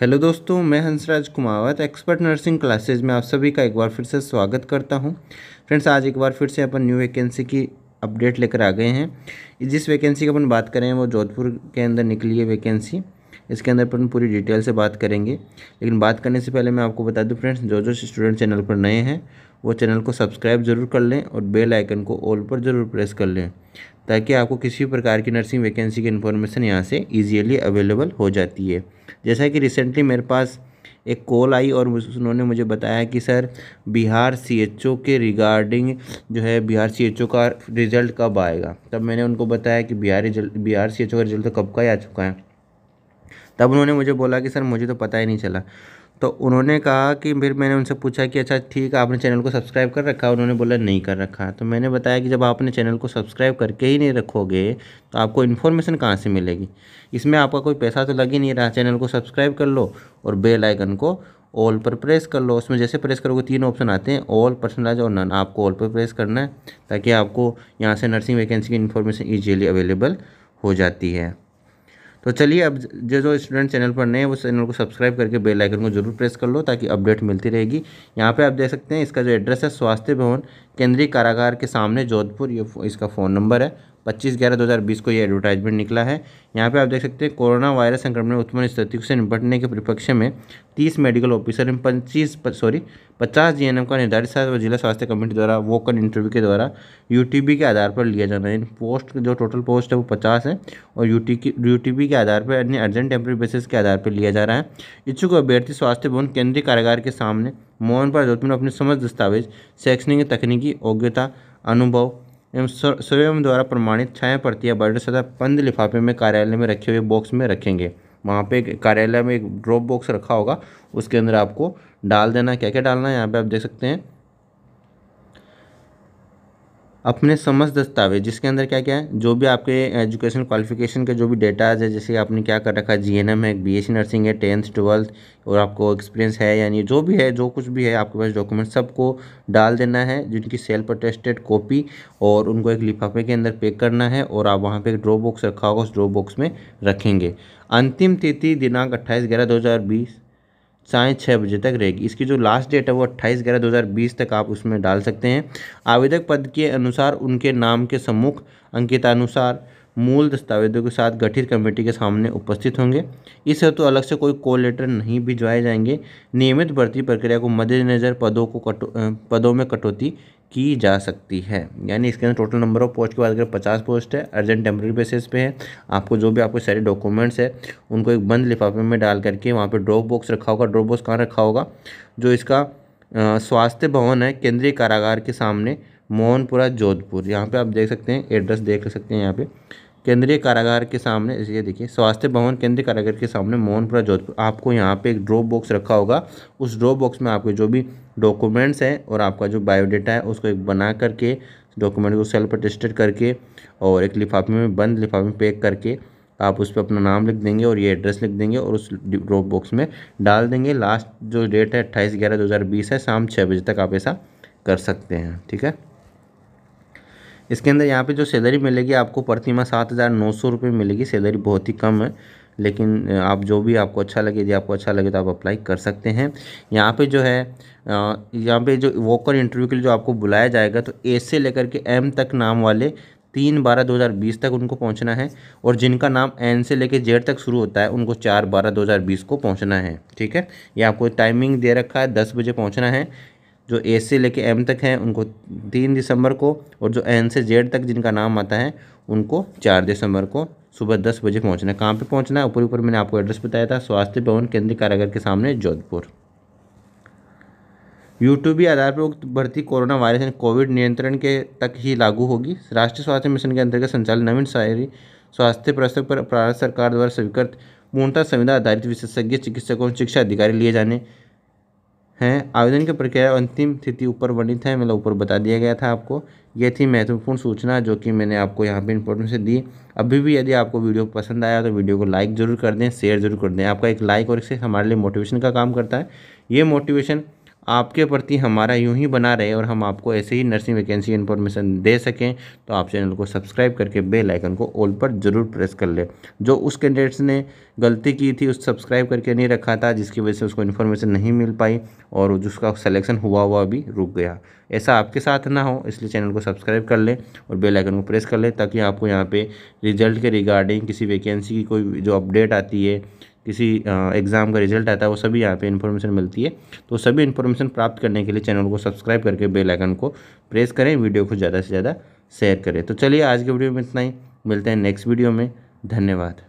hello दोस्तों मैं Hansraj Kumawat expert nursing classes में आप सभी का एक बार फिर से स्वागत करता हूं फ्रेंड्स आज एक बार फिर से अपन न्यू वैकेंसी की अपडेट लेकर आ गए हैं जिस वैकेंसी की अपन बात करें वो जोधपुर के अंदर निकली है वैकेंसी इसके अंदर अपन पूरी डिटेल से बात करेंगे लेकिन बात करने से पहले मैं आपको बता दूँ फ्रेंड्स जो जो स्टूडेंट चैनल पर नए हैं वो चैनल को सब्सक्राइब जरूर कर लें और बेल आइकन को ऑल पर ज़रूर प्रेस कर लें ताकि आपको किसी भी प्रकार की नर्सिंग वैकेंसी की इन्फॉर्मेशन यहाँ से ईजीली अवेलेबल हो जाती है जैसा कि रिसेंटली मेरे पास एक कॉल आई और उन्होंने मुझे बताया कि sir Bihar C H O के रिगार्डिंग जो है बिहार सी एच ओ का रिज़ल्ट कब आएगा तब मैंने उनको बताया कि Bihar result Bihar C H O का रिज़ल्ट तो कब का ही आ चुका है तब उन्होंने मुझे बोला कि सर मुझे तो पता ही नहीं चला तो उन्होंने कहा कि फिर मैंने उनसे पूछा कि अच्छा ठीक है आपने चैनल को सब्सक्राइब कर रखा उन्होंने बोला नहीं कर रखा तो मैंने बताया कि जब आपने चैनल को सब्सक्राइब करके ही नहीं रखोगे तो आपको इन्फॉर्मेशन कहाँ से मिलेगी इसमें आपका कोई पैसा तो लग ही नहीं रहा चैनल को सब्सक्राइब कर लो और बेल आइकन को ऑल पर प्रेस कर लो उसमें जैसे प्रेस करोगे तीन ऑप्शन आते हैं ऑल पर्सनलाइज और नन आपको ऑल पर प्रेस करना है ताकि आपको यहाँ से नर्सिंग वैकेंसी की इन्फॉर्मेशन ईजीली अवेलेबल हो जाती है तो चलिए अब जो जो स्टूडेंट चैनल पर नए हैं उस चैनल को सब्सक्राइब करके बेल आइकन को जरूर प्रेस कर लो ताकि अपडेट मिलती रहेगी यहाँ पे आप देख सकते हैं इसका जो एड्रेस है स्वास्थ्य भवन केंद्रीय कारागार के सामने जोधपुर ये इसका फ़ोन नंबर है पच्चीस ग्यारह दो हज़ार बीस को ये एडवर्टाइजमेंट निकला है यहाँ पे आप देख सकते हैं कोरोना वायरस संक्रमण में उत्पन्न स्थिति से निपटने के परिपक्ष में तीस मेडिकल ऑफिसर एवं पच्चीस सॉरी पचास जी का निर्धारित साथ जिला स्वास्थ्य कमेटी द्वारा वोक इंटरव्यू के द्वारा यू के आधार पर लिया जाना है पोस्ट जो टोटल पोस्ट है वो पचास है और यू की यू के आधार पर अन्य अर्जेंट टेम्प्रेरी बेसिस के आधार पर लिया जा रहा है इच्छुक अभ्यर्थी स्वास्थ्य भवन केंद्रीय कारागार के सामने मोहन पर में अपने समस्त दस्तावेज शैक्षणिक तकनीकी योग्यता अनुभव एवं स्वयं द्वारा प्रमाणित छाया प्रतियाँ बायोडेटा सदा पंद लिफाफे में कार्यालय में रखे हुए बॉक्स में रखेंगे वहाँ पे कार्यालय में एक ड्रॉप बॉक्स रखा होगा उसके अंदर आपको डाल देना क्या क्या डालना है यहाँ पे आप देख सकते हैं अपने समस्त दस्तावेज जिसके अंदर क्या क्या है जो भी आपके एजुकेशन क्वालिफिकेशन के जो भी डेटाज है जैसे आपने क्या कर रखा है जी एन एम है बी एस नर्सिंग है टेंथ ट्वेल्थ और आपको एक्सपीरियंस है यानी जो भी है जो कुछ भी है आपके पास डॉक्यूमेंट सबको डाल देना है जिनकी सेल्फ अटेस्टेड कॉपी और उनको एक लिफाफे के अंदर पेक करना है और आप वहाँ पर एक ड्रॉ बॉक्स रखा होगा उस ड्रॉ बॉक्स में रखेंगे अंतिम तिथि दिनांक अट्ठाईस ग्यारह दो हज़ार बीस साय छः बजे तक रहेगी इसकी जो लास्ट डेट है वो अट्ठाईस ग्यारह दो तक आप उसमें डाल सकते हैं आवेदक पद के अनुसार उनके नाम के सम्मुख अंकितानुसार मूल दस्तावेजों के साथ गठित कमेटी के सामने उपस्थित होंगे इस हेतु तो अलग से कोई कॉल लेटर नहीं भिजवाए जाएंगे नियमित भर्ती प्रक्रिया को मद्देनजर पदों को कटो पदों में कटौती की जा सकती है यानी इसके अंदर टोटल नंबर ऑफ पोस्ट की बात करें पचास पोस्ट है अर्जेंट टेम्प्रेरी बेसिस पे है आपको जो भी आपके सारे डॉक्यूमेंट्स है उनको एक बंद लिफाफे में डाल करके वहाँ पर ड्रॉप बॉक्स रखा होगा ड्रॉप बॉक्स कहाँ रखा होगा जो इसका स्वास्थ्य भवन है केंद्रीय कारागार के सामने मोहनपुरा जोधपुर यहाँ पे आप देख सकते हैं एड्रेस देख सकते हैं यहाँ पे केंद्रीय कारागार के सामने ये देखिए स्वास्थ्य भवन केंद्रीय कारागार के सामने मोहनपुरा जोधपुर आपको यहाँ पे एक ड्रॉप बॉक्स रखा होगा उस ड्रॉप बॉक्स में आपके जो भी डॉक्यूमेंट्स हैं और आपका जो बायोडेटा है उसको एक बना करके डॉक्यूमेंट को सेल्फ पर करके और एक लिफाफे में बंद लिफाफे में पैक करके आप उस पर अपना नाम लिख देंगे और ये एड्रेस लिख देंगे और उस ड्रॉप बॉक्स में डाल देंगे लास्ट जो डेट है अट्ठाईस ग्यारह दो हज़ार बीस है शाम छः बजे तक आप ऐसा कर सकते हैं ठीक है इसके अंदर यहाँ पे जो सैलरी मिलेगी आपको प्रति माह सात हज़ार नौ सौ रुपये मिलेगी सैलरी बहुत ही कम है लेकिन आप जो भी आपको अच्छा लगे यदि आपको अच्छा लगे तो आप अप्लाई कर सकते हैं यहाँ पे जो है यहाँ पे जो वोकर इंटरव्यू के लिए जो आपको बुलाया जाएगा तो ए से लेकर के एम तक नाम वाले तीन बारह दो हज़ार बीस तक उनको पहुँचना है और जिनका नाम एन से लेकर जेड तक शुरू होता है उनको चार बारह दो हज़ार बीस को पहुँचना है ठीक है ये आपको टाइमिंग दे रखा है दस बजे पहुँचना है जो ए से लेके एम तक हैं उनको तीन दिसंबर को और जो एन से जेड तक जिनका नाम आता है उनको चार दिसंबर को सुबह दस बजे पहुंचना है कहाँ पर पहुँचना है ऊपर ऊपर मैंने आपको एड्रेस बताया था स्वास्थ्य भवन केंद्रीय कारागर के सामने जोधपुर यूट्यूबी आधार पर भर्ती कोरोना वायरस कोविड नियंत्रण के तक ही लागू होगी राष्ट्रीय स्वास्थ्य मिशन के अंतर्गत संचालित नवीन शहरी स्वास्थ्य प्रस्तक पर भारत सरकार द्वारा स्वीकृत पूर्णतः संविधा आधारित विशेषज्ञ चिकित्सकों शिक्षा अधिकारी लिए जाने हैं आवेदन की प्रक्रिया अंतिम स्थिति ऊपर वर्णित है मतलब ऊपर बता दिया गया था आपको ये थी महत्वपूर्ण सूचना जो कि मैंने आपको यहाँ पे इंपॉर्टेंस दी अभी भी यदि आपको वीडियो पसंद आया तो वीडियो को लाइक ज़रूर कर दें शेयर ज़रूर कर दें आपका एक लाइक और इससे हमारे लिए मोटिवेशन का काम करता है ये मोटिवेशन आपके प्रति हमारा यूं ही बना रहे और हम आपको ऐसे ही नर्सिंग वैकेंसी इन्फॉर्मेशन दे सकें तो आप चैनल को सब्सक्राइब करके बेल आइकन को ऑल पर ज़रूर प्रेस कर लें जो उस कैंडिडेट्स ने गलती की थी उस सब्सक्राइब करके नहीं रखा था जिसकी वजह से उसको इन्फॉर्मेशन नहीं मिल पाई और जिसका सलेक्शन हुआ हुआ भी रुक गया ऐसा आपके साथ ना हो इसलिए चैनल को सब्सक्राइब कर लें और बेल आइकन को प्रेस कर लें ताकि आपको यहाँ पे रिजल्ट के रिगार्डिंग किसी वैकेंसी की कोई जो अपडेट आती है किसी एग्ज़ाम का रिजल्ट आता है वो सभी यहाँ पे इन्फॉर्मेशन मिलती है तो सभी इन्फॉर्मेशन प्राप्त करने के लिए चैनल को सब्सक्राइब करके बेल आइकन को प्रेस करें वीडियो को ज़्यादा से ज़्यादा शेयर करें तो चलिए आज के वीडियो में इतना ही मिलते हैं नेक्स्ट वीडियो में धन्यवाद